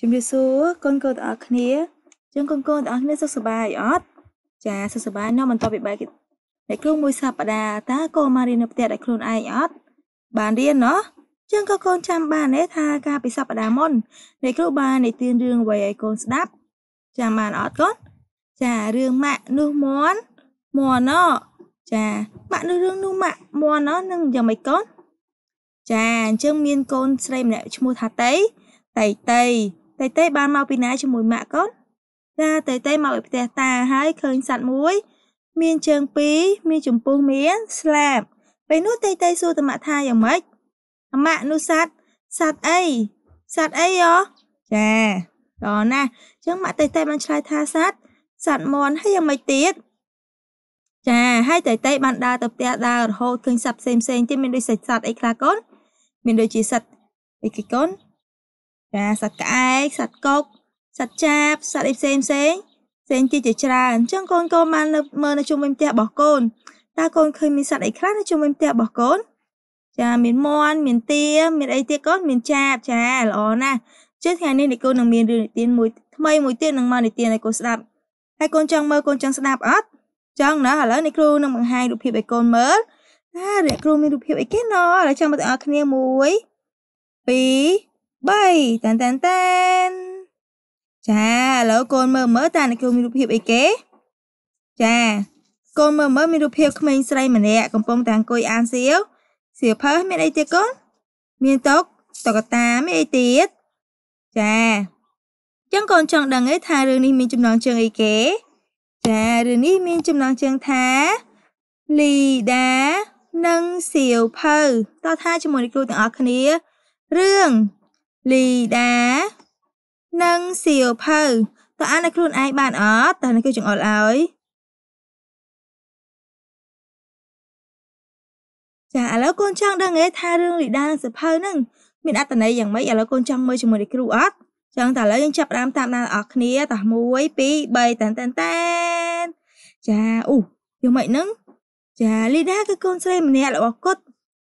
ជំរាបសួរកូនកូនទាំងអស់គ្នាចឹងកូនកូនទាំងអស់គ្នាសុខសប្បាយអត់ចាសុខសប្បាយណាស់បន្តពីបាយអ្នកគ្រូមួយសប្តាហ៍តើកូនមករៀននៅផ្ទះដោយខ្លួនឯងអត់បានរៀនណោះចឹងក៏កូនចាំបានដែរថាការពីសប្តាហ៍មុនអ្នកគ្រូបាននិទានរឿងអ្វីឲ្យកូនស្ដាប់ ចាំបានអត់កូនចារឿងម៉ាក់នោះមន់មន់ណោះចាម៉ាក់នោះរឿងនោះម៉ាក់មន់ណោះនឹងយ៉ាងម៉េចកូនចាអញ្ចឹងមានកូនស្រីម្នាក់ឈ្មោះថាតៃតៃតៃតៃតេបានមកពីណាជាមួយម៉ាក់កូនតាតៃតេមកពីផ្ទះតាហើយឃើញសត្វមួយ មានជើងពីរមានចំពុះមានស្លាប់ពេលនោះតៃតេសួរតាម៉ាក់ថាយ៉ាងម៉េចអាម៉ាក់នោះសត្វសត្វអីសត្វអីយោចាដល់ណាស់អញ្ចឹងម៉ាក់តៃតេបានឆ្លើយថាសត្វសត្វមន់ហើយយ៉ាងម៉េចទៀតចាហើយតៃតេបានដើរទៅផ្ទះដើររហូតឃើញសត្វផ្សេងផ្សេងទៀតមានដូចសត្វអីខ្លះកូនមាន ដូចជាសត្វអីគេកូនចាសត្វក្អែកសត្វកុកសត្វចាបសត្វអីផ្សេងផ្សេងផ្សេងទៀតជាច្រើនអញ្ចឹងកូនកូនបានមើលនៅជុំវិញផ្ទះរបស់កូនតើកូនឃើញមានសត្វអីខ្លះនៅជុំវិញផ្ទះរបស់កូនចាមានមាន់មានទាមានអីទៀតកូនមានចាបចាល្អណាស់ជឿថ្ងៃនេះនេះកូននឹងមានរឿងនិទានមួយថ្មីមួយទៀតនឹងមកនិទានឲ្យកូនស្ដាប់ហើយកូនចង់មើលកូនចង់ស្ដាប់អត់ចង់ណាស់ឥឡូវនេះគ្រូនឹងបង្ហាញរូបភាពឲ្យកូនមើលណាគ្រូមានរូបភាពអីគេណ៎ឥឡូវចង់បងប្អូនគ្នា1 2 3តានតានតានចាឥឡូវកូនមើលមើលតើអ្នកគេមានរូបភាពអីគេចាកូនមើលមើលមានរូបភាពក្មេងស្រីម្នាក់កំពុងតែអង្គុយអានសៀវសៀវភៅមានអីទៀតកូនមានតុកតុកតាមានអីទៀតចាចឹងកូនចង់ដឹងទេថារឿងនេះ មានចំណងជើងអីគេ ចារឿងនេះមានចំណងជើងថាលីដានិងសៀវភៅតោះថាជាមួយនឹងគ្រូទាំងអស់គ្នារឿងលីដានិងសៀវភៅតើអានឲ្យខ្លួនឯងបានអត់តើនេះគឺចង្អុលឲ្យចាឥឡូវកូនចង់ដឹងទេថារឿងលីដានិងសៀវភៅហ្នឹងមានអត្តន័យយ៉ាងម៉េចឥឡូវកូនចង់មើលជាមួយនឹងគ្រូអត់ចឹងតើឥឡូវយើងចាប់ផ្ដើមតាមដានអស់គ្នាតោះ1 2 3តានតានតានចាអូយ៉ាងម៉េចហ្នឹង ចាលីដាគឺកូនស្រីម្នាក់របស់គាត់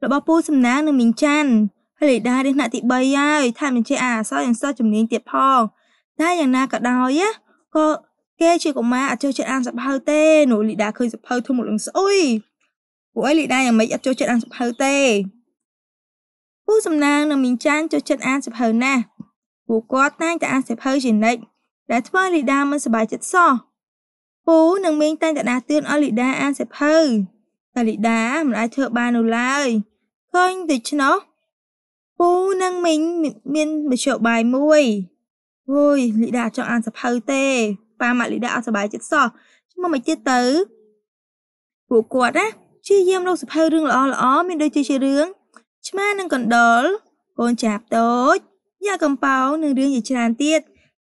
របស់ពូសំណាងនិងមីងច័ន្ទលីដារៀនថ្នាក់ទី3ហើយថែមនឹងជាអាអសរយ៉ាងសិស្សជំនាញទៀតផងតែយ៉ាងណាក៏ដោយណាក៏គេ ជាកុមារអត់ចូលចិត្តអានសៀវភៅទេនោះលីដាឃើញសៀវភៅធំមកលឹងស្អុយពួកឯងលីដាយ៉ាងម៉េចអត់ចូលចិត្តអានសៀវភៅទេពូសំណាងនិងមីងចានចូលចិត្តអានសៀវភៅណាស់ពួកគាត់តែងតែអានសៀវភៅជានិច្ចដែលធ្វើឲ្យលីដាមិនសប្បាយចិត្តសោះពូនិងមីងតែងតែដាស់តឿនឲ្យលីដាអានសៀវភៅតែលីដាមិនអាចធ្វើបាននោះឡើយ ឃើញដូច្នោះពូនិងមីងមានមធ្យោបាយមួយអូយលីដាចង់អានសភៅទេប៉ាម៉ាក់លីដាអត់សប្បាយចិត្តសោះមកមិនទៀតទៅពួកគាត់ណាជាយាមរកសភៅរឿងល្អល្អ មាន ដូចជារឿងឆ្មានិងកណ្ដុលកូនចាបតូចយ៉ាកំប៉ោងនិងរឿងជាច្រើនទៀត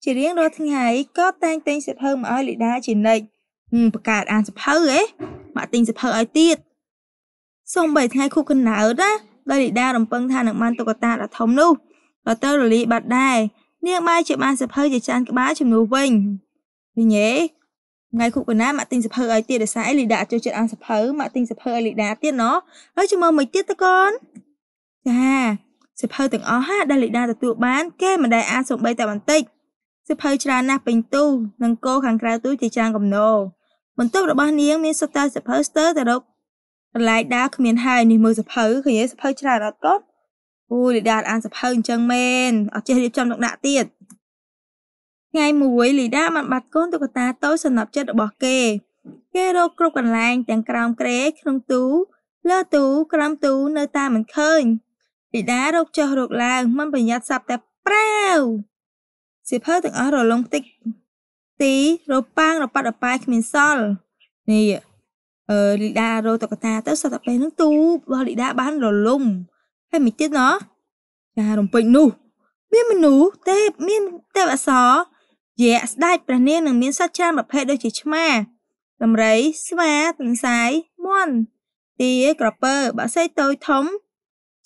ជារៀងរាល់ថ្ងៃក៏តែងតែងសភៅមកឲ្យលីដាជានិច្ចបកកើតអានសភៅហ៎មកទិញសភៅឲ្យទៀតសំបីថ្ងៃខួបកណ្ដៅណាដោយលីដារំពឹងថានឹងបានតុក្កតាដ៏ធំនោះក៏ទៅរលីបាត់ដែរនាងបាយជាបានសភៅជាចាន ក្បាលជំនួសវិញវិញហេថ្ងៃគូកណាមកទិញសភៅឲ្យទៀតដោយសារអីលីដាអត់ចូលចិត្តអានសភៅមកទិញសភៅឲ្យលីដាទៀតណោះហើយជិះមើលមួយទៀតតកូនចាសភៅទាំងអស់ហាដែលលីដាទទួលបាន គេមិនដែលអានសូម្បីតែបន្តិចសភៅច្រើនណាស់ពេញទូនិងគោខាងក្រៅទូជាចាងកំណោបន្ទប់របស់នាងមានសុទ្ធតែសភៅស្ទើរទៅរកកន្លែងដើរគ្មាន ហើយនេះមើលសភៅឃើញឯសភៅច្រើនអត់គាត់អូលីដាអានសភៅអញ្ចឹងមែនអត់ចេះរៀបចំទុកដាក់ទៀតថ្ងៃមួយ លីដាបានបាត់កូនតុក្កតាតូចសំណប់ចិត្តរបស់គេ គេរកគ្រប់កន្លែងទាំងក្រោមគ្រែក្នុងទូលើទូក្រោមទូនៅតាមមិនឃើញលីដារកចុះរកឡើង មិនប្រយ័ត្នសាប់តែប្រាវសៀវភៅទាំងអស់រលងតិចទីរប៉ាងរប៉ាត់រប៉ាយគ្មានសល់នេះលីដារោតុក្កតាទៅសត្វតែពេលហ្នឹងទូបរបស់លីដាបានរលំហើយមិនទៀតណោះចារំពេចនោះ មានមនុស្សទេពមានទេពអសរយៈស្ដេចព្រះនាងនឹងមានសត្វច្រើនប្រភេទដូចជាឆ្មាដំរីស្វាទន្សាយមាន់ទាក្រពើបក្សីតូចធំ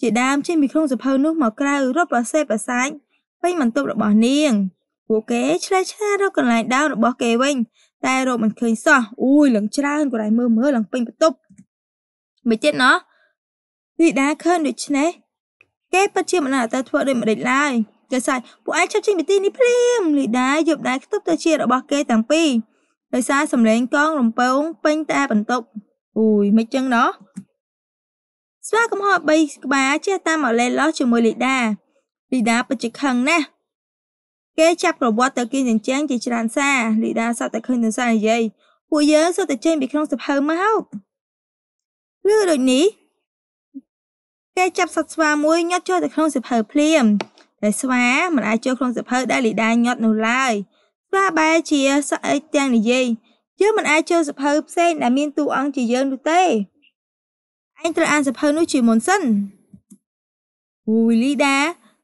ជាដើមចេញពីក្នុងសភៅនោះមកក្រៅរត់ប្រសេះប្រសាច់ពេញបន្ទប់របស់នាងពួកគេឆ្លៃឆ្លារកន្លែងដើមរបស់គេវិញតែរកមិនឃើញសោះអូយលឹងច្រើនក៏ដៃមើលមើលឡើងពេញបន្ទប់មិនចិត្តណោះធីតាខឹងដូច្នេះគេពិតជាមិនអាចទៅធ្វើដូចម្ដេចឡើយគេសាច់ពួកឯងឈប់ចេញពីទីនេះភ្លាមលីដាយប់ដៃខ្ទប់ទៅជារបស់គេទាំងពីរដោយសារសំឡេងកងរំពងពេញតែបន្ទប់អូយមិនចឹងណោះស្វាកំហល់3ក្បាលចេះតាមមកលេលោះជាមួយលីដាលីដាពិតជាខឹងណាស់គេចាប់ប្រវត្តិទៅគីចិញ្ចែងជាច្រើនសារលីដាសត្វតែឃើញនឹងសារនិយាយពួកយើងសត្វតែចេញពីក្នុងសភៅមកលឺដូចនេះគេចាប់សត្វស្វាមួយញាត់ចូលទៅក្នុងសភៅភ្លាមតែស្វាមិនអាចចូលក្នុងសភៅដែលលីដាញាត់នោះឡើយស្វាបែរជាសក់អីទាំងនិយាយយើងមិនអាចចូលសភៅផ្សេងដែលមានតួអង្គជាយើងនោះទេឯងត្រូវអានសភៅនោះជាមុនសិនអូយលីដា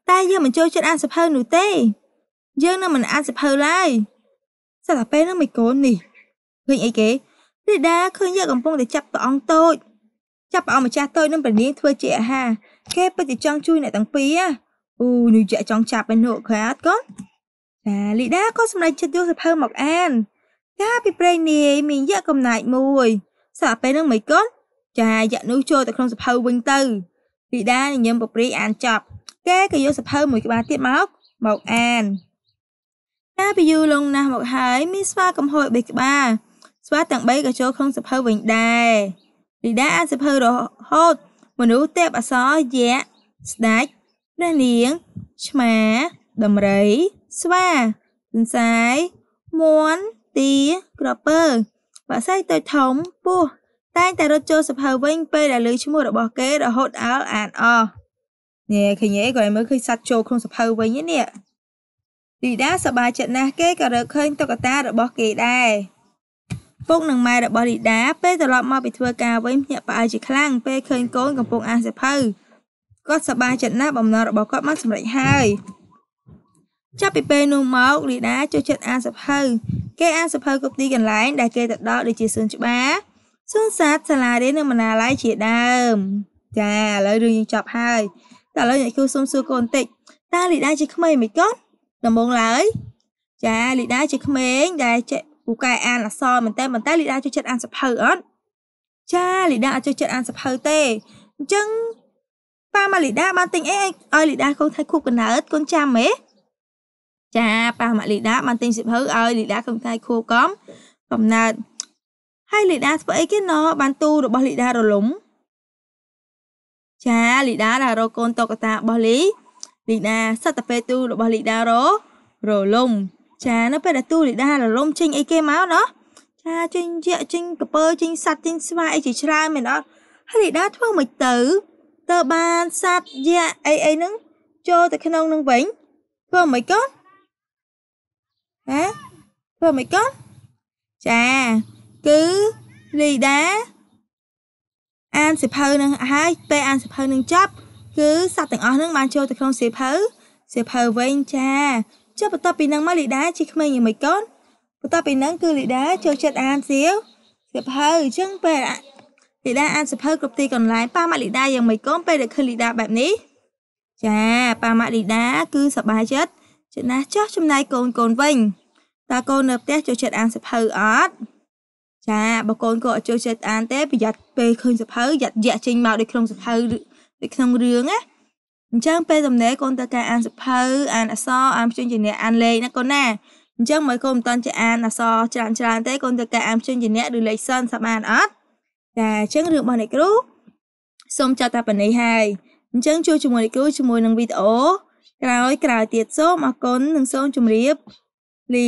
តែយើងមិនចូលចិត្តអានសភៅនោះទេយើងនឹងមិនអានសិភៅឡើយសាតាពេលនឹងមីកូននេះឃើញអីគេរីដាឃើញយកកំពុងតែចាប់ព្រះអង្គតូច ចាប់ព្រះអង្គម្ចាស់តូចនឹងប្រនាងធ្វើជាអាហារគេពិតជាចង់ជួយអ្នកទាំងពីរអូនោះយកចង់ចាប់ឯនោះក្រាតកូនចាលីដាក៏សម្រេចចិត្តយកសិភៅមកអាន កាលពីព្រេងនាយមានយកកំណាចមួយសាតាពេលនឹងមីកូនចាយកនោះចូលទៅក្នុងសិភៅវិញទៅលីដាញញឹមប្រព្រីអានចប់គេក៏យកសិភៅមួយក្បាលទៀតមកមកអានកាលពីយូរលង់ណាស់មកហើយមានស្វាកំហុយបីក្បាលស្វាទាំងបីក៏ចូលក្នុងសភៅវិញដែរលីដាអានសភៅរហូតមនុស្សទេពអសរយៈស្ដាច់ព្រះនាងឆ្មាដំរី ស្វាសន្សាយមួនទាក្រពើបក្សីតូចធំពស់តែងតែរត់ចូលសភៅវិញ ពេលដែលលើឈ្មោះរបស់គេរហូតអើអានអស់នេះឃើញឯងក៏មើលឃើញសัตว์ចូលក្នុងសភៅវិញនេះឌីដាសប្បាយចិត្តណាស់គេក៏រកឃើញតុក្កតារបស់គេដែរពុកនិងម៉ែរបស់ឌីដា ពេលត្រឡប់មកពីធ្វើការវិញភ្ញាក់ផ្អើលជាខ្លាំងពេលឃើញកូនកំពុងអានសៀវភៅគាត់សប្បាយចិត្តណាស់បំណងរបស់គាត់បានសម្រេចហើយចាប់ពីពេលនោះមកឌីដាចូលចិត្តអានសៀវភៅគេអានសៀវភៅគ្រប់ទីកន្លែងដែលគេទៅដល់ដូចជាសួនច្បារសួនសាធសាលារៀននិងមណាល័យជាដើម ចាឥឡូវរឿងយើងចប់ហើយតែឥឡូវអ្នកគ្រូសុំសួរកូនបន្តិចតើលីដាជាក្មេងមិនកូនដំបងឡើយចាលីដាជាក្មេងដែលចេះពូកែអានអក្សរមែនតើប៉ុន្តែលីដាចូលចិត្តអានសភៅអត់ចាលីដាអត់ចូលចិត្តអានសភៅទេអញ្ចឹងប៉ាម៉ាលីដា បានទិញអីឲ្យលីដាកូនថៃខូបកណើតកូនចាំហ៎ចាប៉ាម៉ាលីដា បានទិញសភៅឲ្យលីដាកូនថៃខូបកំកំណើតហើយលីដាធ្វើអីគេណោះបានទូរបស់លីដារលំចាលីដាដែលរកកូនតុកតារបស់លីលីដាសត្វតាពេលទូរបស់លីដាររលំ ចានៅពេលដែលទូលីដារលំចេញអីគេមកណោះចាចេញយៈចេញកពើចេញសត្វចេញស្វាអីជាច្រើនមែនអត់ហើយលីដាធ្វើមិនទៅ ទៅបានសត្វយៈអីអីហ្នឹងចូលទៅក្នុងនឹងវិញធ្វើមិនកូនហ៎ធ្វើមិនកូនចាគឺលីដាអានសិភៅនឹងហើយពេលអានសិភៅនឹងចប់គឺសត្វទាំងអស់ហ្នឹងបានចូលទៅក្នុងសៀវភៅសៀវភៅវិញចាចុះបន្ទាប់ពីនឹងមកលីដាជាក្មេងយ៉ាងម៉េចកូនបន្ទាប់ពីនឹងគឺលីដាចូលចិត្តអានសៀវសៀវភៅអញ្ចឹងពេលលីដាអានសៀវភៅគ្រប់ទីកន្លែងប៉ាម៉ាក់លីដាយ៉ាងម៉េចកូនពេលដែលឃើញលីដាបែបនេះ ចាប៉ាម៉ាក់លីដា គឺសប្បាយចិត្តចិត្តណាស់ចោះចំណាយកូនកូនវិញតើកូននៅផ្ទះចូលចិត្តអានសៀវភៅអត់ចាបើកូនក៏ចូលចិត្តអានទេប្រយ័ត្នពេលឃើញសៀវភៅយ៉ាត់យ៉ាក់ចេញមកដូចក្នុងសៀវភៅឬដូចក្នុងរឿងណាអញ្ចឹងពេលទំនេរកូនត្រូវការអានសភៅអានអក្សរអានព្យញ្ជនៈអានលេខណាកូនណាអញ្ចឹងមើលកូនមិនតន់ចេះអានអក្សរច្រើនច្រើនទេកូនត្រូវការអានព្យញ្ជនៈឬលេខសិនសាប់អានអត់តែអញ្ចឹងរឿងរបស់អ្នកគ្រូសូមចាត់តែប៉ុណ្ណេះហើយអញ្ចឹងជួបជាមួយអ្នកគ្រូជាមួយនឹងវីដេអូក្រោយក្រោយទៀតសូមអរគុណនិងសូមជម្រាបលា